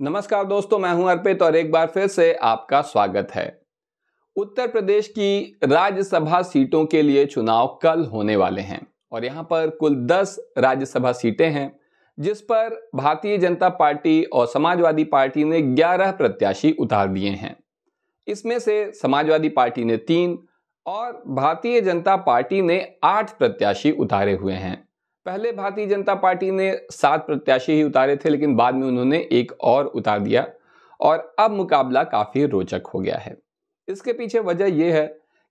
नमस्कार दोस्तों मैं हूं अर्पित और एक बार फिर से आपका स्वागत है उत्तर प्रदेश की राज्यसभा सीटों के लिए चुनाव कल होने वाले हैं और यहां पर कुल 10 राज्यसभा सीटें हैं जिस पर भारतीय जनता पार्टी और समाजवादी पार्टी ने 11 प्रत्याशी उतार दिए हैं इसमें से समाजवादी पार्टी ने तीन और भारतीय जनता पार्टी ने आठ प्रत्याशी उतारे हुए हैं पहले भारतीय जनता पार्टी ने सात प्रत्याशी ही उतारे थे लेकिन बाद में उन्होंने एक और उतार दिया और अब मुकाबला काफ़ी रोचक हो गया है इसके पीछे वजह यह है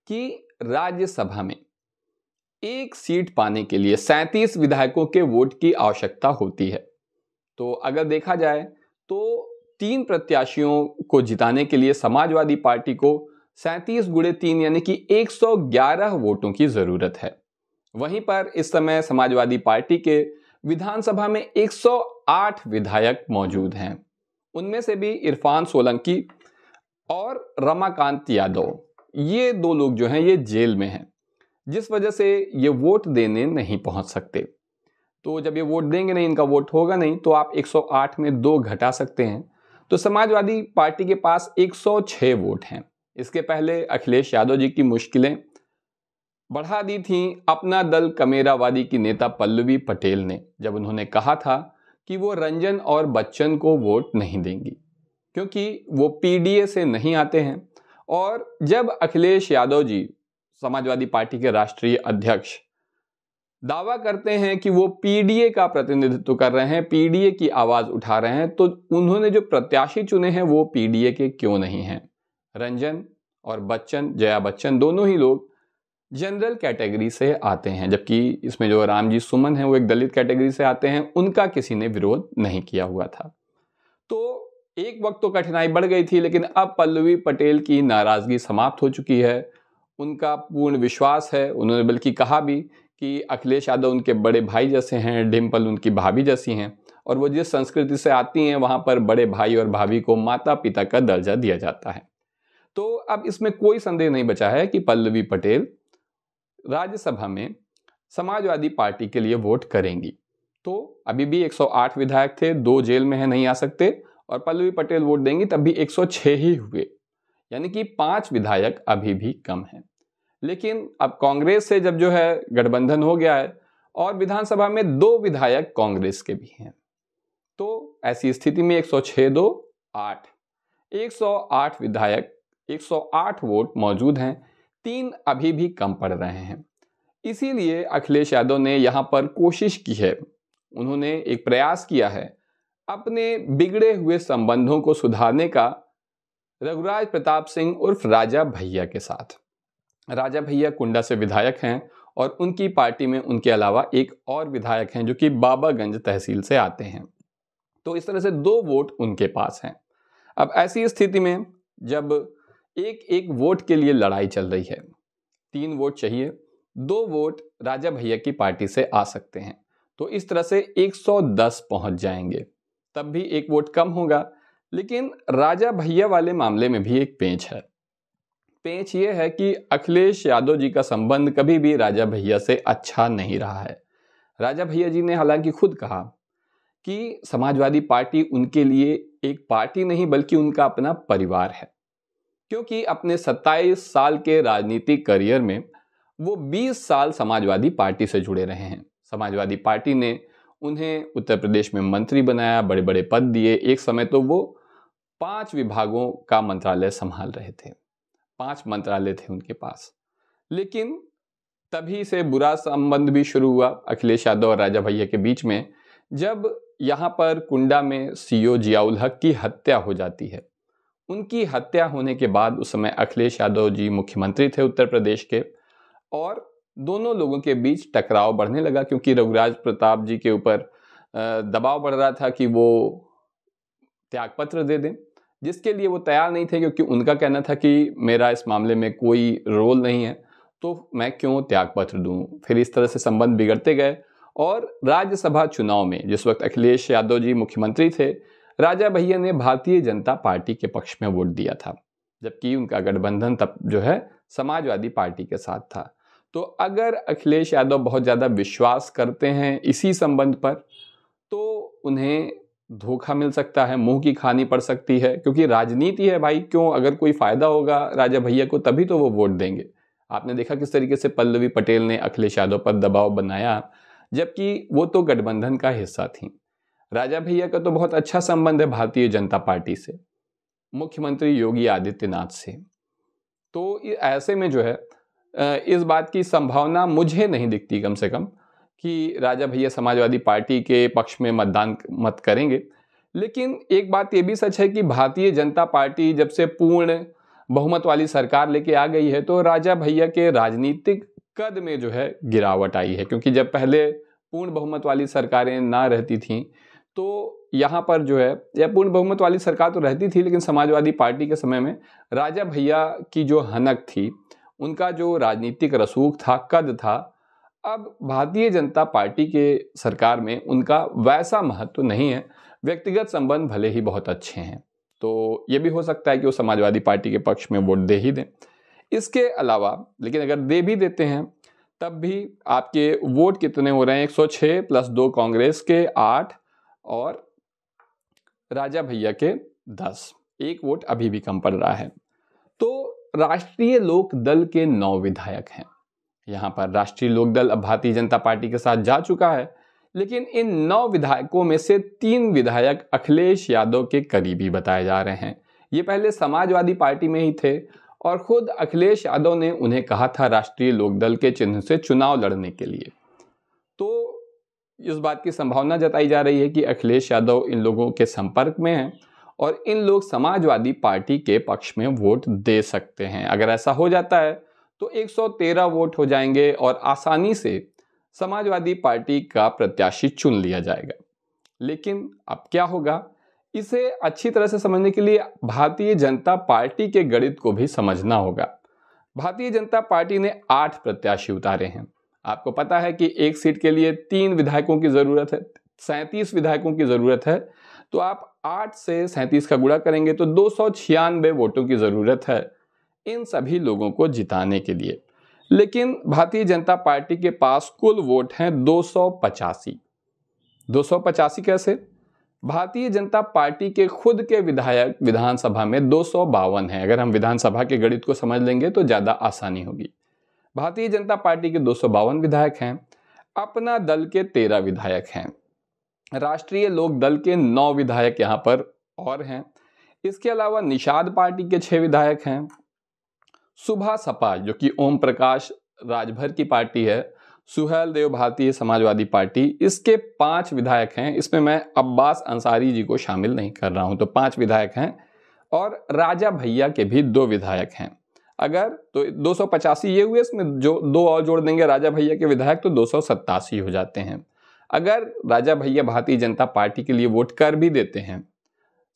कि राज्यसभा में एक सीट पाने के लिए सैंतीस विधायकों के वोट की आवश्यकता होती है तो अगर देखा जाए तो तीन प्रत्याशियों को जिताने के लिए समाजवादी पार्टी को सैंतीस गुड़े तीन यानी कि 111 वोटों की ज़रूरत है वहीं पर इस समय समाजवादी पार्टी के विधानसभा में 108 विधायक मौजूद हैं उनमें से भी इरफान सोलंकी और रमाकांत यादव ये दो लोग जो हैं ये जेल में हैं जिस वजह से ये वोट देने नहीं पहुंच सकते तो जब ये वोट देंगे नहीं इनका वोट होगा नहीं तो आप 108 में दो घटा सकते हैं तो समाजवादी पार्टी के पास 106 वोट हैं इसके पहले अखिलेश यादव जी की मुश्किलें बढ़ा दी थी अपना दल कमेरावादी की नेता पल्लवी पटेल ने जब उन्होंने कहा था कि वो रंजन और बच्चन को वोट नहीं देंगी क्योंकि वो पीडीए से नहीं आते हैं और जब अखिलेश यादव जी समाजवादी पार्टी के राष्ट्रीय अध्यक्ष दावा करते हैं कि वो पीडीए का प्रतिनिधित्व कर रहे हैं पीडीए की आवाज उठा रहे हैं तो उन्होंने जो प्रत्याशी चुने हैं वो पीडीए के क्यों नहीं हैं रंजन और बच्चन जया बच्चन दोनों ही लोग जनरल कैटेगरी से आते हैं जबकि इसमें जो रामजी सुमन हैं वो एक दलित कैटेगरी से आते हैं उनका किसी ने विरोध नहीं किया हुआ था तो एक वक्त तो कठिनाई बढ़ गई थी लेकिन अब पल्लवी पटेल की नाराज़गी समाप्त हो चुकी है उनका पूर्ण विश्वास है उन्होंने बल्कि कहा भी कि अखिलेश यादव उनके बड़े भाई जैसे हैं डिम्पल उनकी भाभी जैसी हैं और वो जिस संस्कृति से आती हैं वहाँ पर बड़े भाई और भाभी को माता पिता का दर्जा दिया जाता है तो अब इसमें कोई संदेह नहीं बचा है कि पल्लवी पटेल राज्यसभा में समाजवादी पार्टी के लिए वोट करेंगी तो अभी भी 108 विधायक थे दो जेल में है नहीं आ सकते और पल्लवी पटेल वोट देंगी तब भी 106 ही हुए यानी कि पांच विधायक अभी भी कम हैं लेकिन अब कांग्रेस से जब जो है गठबंधन हो गया है और विधानसभा में दो विधायक कांग्रेस के भी हैं तो ऐसी स्थिति में 106 दो आठ एक विधायक 108 वोट मौजूद हैं तीन अभी भी कम पड़ रहे हैं इसीलिए अखिलेश यादव ने यहाँ पर कोशिश की है उन्होंने एक प्रयास किया है अपने बिगड़े हुए संबंधों को सुधारने का रघुराज प्रताप सिंह उर्फ राजा भैया के साथ राजा भैया कुंडा से विधायक हैं और उनकी पार्टी में उनके अलावा एक और विधायक हैं जो कि बाबागंज तहसील से आते हैं तो इस तरह से दो वोट उनके पास हैं अब ऐसी स्थिति में जब एक एक वोट के लिए लड़ाई चल रही है तीन वोट चाहिए दो वोट राजा भैया की पार्टी से आ सकते हैं तो इस तरह से 110 पहुंच जाएंगे तब भी एक वोट कम होगा लेकिन राजा भैया वाले मामले में भी एक पेंच है पेंच ये है कि अखिलेश यादव जी का संबंध कभी भी राजा भैया से अच्छा नहीं रहा है राजा भैया जी ने हालांकि खुद कहा कि समाजवादी पार्टी उनके लिए एक पार्टी नहीं बल्कि उनका अपना परिवार है क्योंकि अपने 27 साल के राजनीतिक करियर में वो 20 साल समाजवादी पार्टी से जुड़े रहे हैं समाजवादी पार्टी ने उन्हें उत्तर प्रदेश में मंत्री बनाया बड़े बड़े पद दिए एक समय तो वो पांच विभागों का मंत्रालय संभाल रहे थे पांच मंत्रालय थे उनके पास लेकिन तभी से बुरा संबंध भी शुरू हुआ अखिलेश यादव और राजा भैया के बीच में जब यहाँ पर कुंडा में सीईओ जियाउल हक की हत्या हो जाती है उनकी हत्या होने के बाद उस समय अखिलेश यादव जी मुख्यमंत्री थे उत्तर प्रदेश के और दोनों लोगों के बीच टकराव बढ़ने लगा क्योंकि रघुराज प्रताप जी के ऊपर दबाव बढ़ रहा था कि वो त्यागपत्र दे दें जिसके लिए वो तैयार नहीं थे क्योंकि उनका कहना था कि मेरा इस मामले में कोई रोल नहीं है तो मैं क्यों त्यागपत्र दूँ फिर इस तरह से संबंध बिगड़ते गए और राज्यसभा चुनाव में जिस वक्त अखिलेश यादव जी मुख्यमंत्री थे राजा भैया ने भारतीय जनता पार्टी के पक्ष में वोट दिया था जबकि उनका गठबंधन तब जो है समाजवादी पार्टी के साथ था तो अगर अखिलेश यादव बहुत ज़्यादा विश्वास करते हैं इसी संबंध पर तो उन्हें धोखा मिल सकता है मुंह की खानी पड़ सकती है क्योंकि राजनीति है भाई क्यों अगर कोई फ़ायदा होगा राजा भैया को तभी तो वो वोट देंगे आपने देखा किस तरीके से पल्लवी पटेल ने अखिलेश यादव पर दबाव बनाया जबकि वो तो गठबंधन का हिस्सा थी राजा भैया का तो बहुत अच्छा संबंध है भारतीय जनता पार्टी से मुख्यमंत्री योगी आदित्यनाथ से तो ऐसे में जो है इस बात की संभावना मुझे नहीं दिखती कम से कम कि राजा भैया समाजवादी पार्टी के पक्ष में मतदान मत करेंगे लेकिन एक बात ये भी सच है कि भारतीय जनता पार्टी जब से पूर्ण बहुमत वाली सरकार लेके आ गई है तो राजा भैया के राजनीतिक कद में जो है गिरावट आई है क्योंकि जब पहले पूर्ण बहुमत वाली सरकारें ना रहती थीं तो यहाँ पर जो है यह पूर्ण बहुमत वाली सरकार तो रहती थी लेकिन समाजवादी पार्टी के समय में राजा भैया की जो हनक थी उनका जो राजनीतिक रसूख था कद था अब भारतीय जनता पार्टी के सरकार में उनका वैसा महत्व तो नहीं है व्यक्तिगत संबंध भले ही बहुत अच्छे हैं तो ये भी हो सकता है कि वो समाजवादी पार्टी के पक्ष में वोट दे ही दें इसके अलावा लेकिन अगर दे भी देते हैं तब भी आपके वोट कितने हो रहे हैं 106 प्लस दो कांग्रेस के आठ और राजा भैया के दस एक वोट अभी भी कम पड़ रहा है तो राष्ट्रीय लोक दल के नौ विधायक हैं यहां पर राष्ट्रीय लोक दल अब भारतीय जनता पार्टी के साथ जा चुका है लेकिन इन नौ विधायकों में से तीन विधायक अखिलेश यादव के करीबी बताए जा रहे हैं ये पहले समाजवादी पार्टी में ही थे और खुद अखिलेश यादव ने उन्हें कहा था राष्ट्रीय लोकदल के चिन्ह से चुनाव लड़ने के लिए तो इस बात की संभावना जताई जा रही है कि अखिलेश यादव इन लोगों के संपर्क में हैं और इन लोग समाजवादी पार्टी के पक्ष में वोट दे सकते हैं अगर ऐसा हो जाता है तो 113 वोट हो जाएंगे और आसानी से समाजवादी पार्टी का प्रत्याशी चुन लिया जाएगा लेकिन अब क्या होगा इसे अच्छी तरह से समझने के लिए भारतीय जनता पार्टी के गणित को भी समझना होगा भारतीय जनता पार्टी ने आठ प्रत्याशी उतारे हैं आपको पता है कि एक सीट के लिए तीन विधायकों की ज़रूरत है सैंतीस विधायकों की ज़रूरत है तो आप आठ से सैंतीस का गुड़ा करेंगे तो दो सौ वोटों की ज़रूरत है इन सभी लोगों को जिताने के लिए लेकिन भारतीय जनता पार्टी के पास कुल वोट हैं दो सौ पचासी दो सौ पचासी कैसे भारतीय जनता पार्टी के खुद के विधायक विधानसभा में दो सौ बावन है अगर हम विधानसभा के गणित को समझ लेंगे तो ज़्यादा आसानी होगी भारतीय जनता पार्टी के दो विधायक हैं अपना दल के तेरह विधायक हैं राष्ट्रीय लोक दल के नौ विधायक यहाँ पर और हैं इसके अलावा निषाद पार्टी के छः विधायक हैं सुभा सपा जो कि ओम प्रकाश राजभर की पार्टी है सुहेल देव भारतीय समाजवादी पार्टी इसके पांच विधायक हैं इसमें मैं अब्बास अंसारी जी को शामिल नहीं कर रहा हूं तो पांच विधायक हैं और राजा भैया के भी दो विधायक हैं अगर तो दो ये हुए इसमें जो दो और जोड़ देंगे राजा भैया के विधायक तो दो हो जाते हैं अगर राजा भैया भारतीय जनता पार्टी के लिए वोट कर भी देते हैं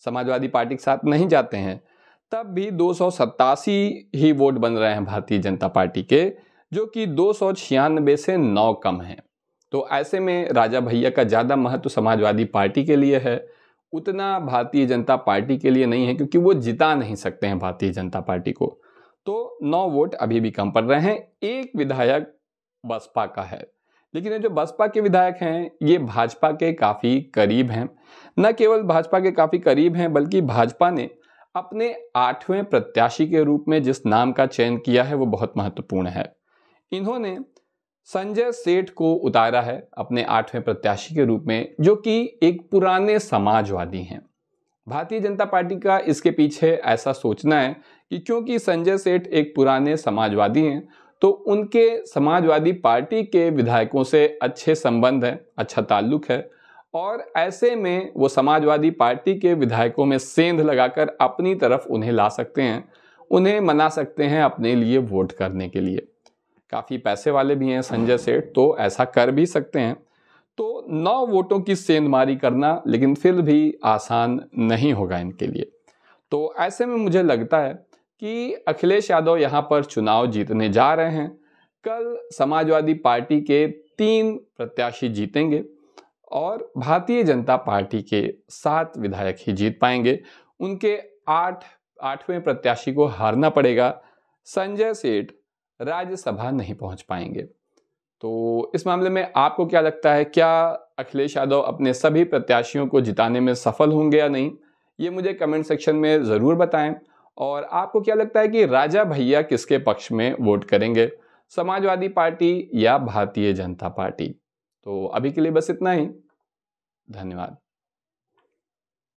समाजवादी पार्टी के साथ नहीं जाते हैं तब भी दो ही वोट बन रहे हैं भारतीय जनता पार्टी के जो कि दो से नौ कम हैं तो ऐसे में राजा भैया का ज़्यादा महत्व समाजवादी पार्टी के लिए है उतना भारतीय जनता पार्टी के लिए नहीं है क्योंकि वो जिता नहीं सकते हैं भारतीय जनता पार्टी को तो नौ वोट अभी भी कम पड़ रहे हैं एक विधायक बसपा का है लेकिन ये जो बसपा के विधायक हैं ये भाजपा के काफ़ी करीब हैं न केवल भाजपा के काफ़ी करीब हैं बल्कि भाजपा ने अपने आठवें प्रत्याशी के रूप में जिस नाम का चयन किया है वो बहुत महत्वपूर्ण है इन्होंने संजय सेठ को उतारा है अपने आठवें प्रत्याशी के रूप में जो कि एक पुराने समाजवादी हैं भारतीय जनता पार्टी का इसके पीछे ऐसा सोचना है कि क्योंकि संजय सेठ एक पुराने समाजवादी हैं तो उनके समाजवादी पार्टी के विधायकों से अच्छे संबंध हैं अच्छा ताल्लुक है और ऐसे में वो समाजवादी पार्टी के विधायकों में सेंध लगाकर अपनी तरफ उन्हें ला सकते हैं उन्हें मना सकते हैं अपने लिए वोट करने के लिए काफ़ी पैसे वाले भी हैं संजय सेठ तो ऐसा कर भी सकते हैं तो नौ वोटों की सेंधमारी करना लेकिन फिर भी आसान नहीं होगा इनके लिए तो ऐसे में मुझे लगता है कि अखिलेश यादव यहाँ पर चुनाव जीतने जा रहे हैं कल समाजवादी पार्टी के तीन प्रत्याशी जीतेंगे और भारतीय जनता पार्टी के सात विधायक ही जीत पाएंगे उनके आठ आठवें प्रत्याशी को हारना पड़ेगा संजय सेठ राज्यसभा नहीं पहुंच पाएंगे तो इस मामले में आपको क्या लगता है क्या अखिलेश यादव अपने सभी प्रत्याशियों को जिताने में सफल होंगे या नहीं ये मुझे कमेंट सेक्शन में ज़रूर बताएं और आपको क्या लगता है कि राजा भैया किसके पक्ष में वोट करेंगे समाजवादी पार्टी या भारतीय जनता पार्टी तो अभी के लिए बस इतना ही धन्यवाद